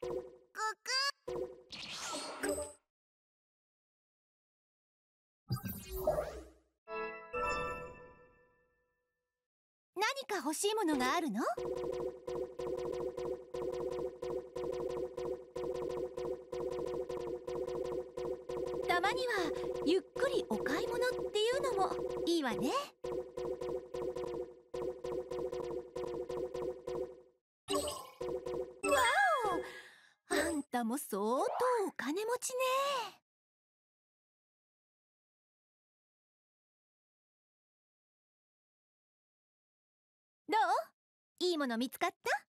何か欲しいものがあるのたまにはゆっくりお買い物っていうのもいいわね。も相当お金持ちね。どういいもの見つかった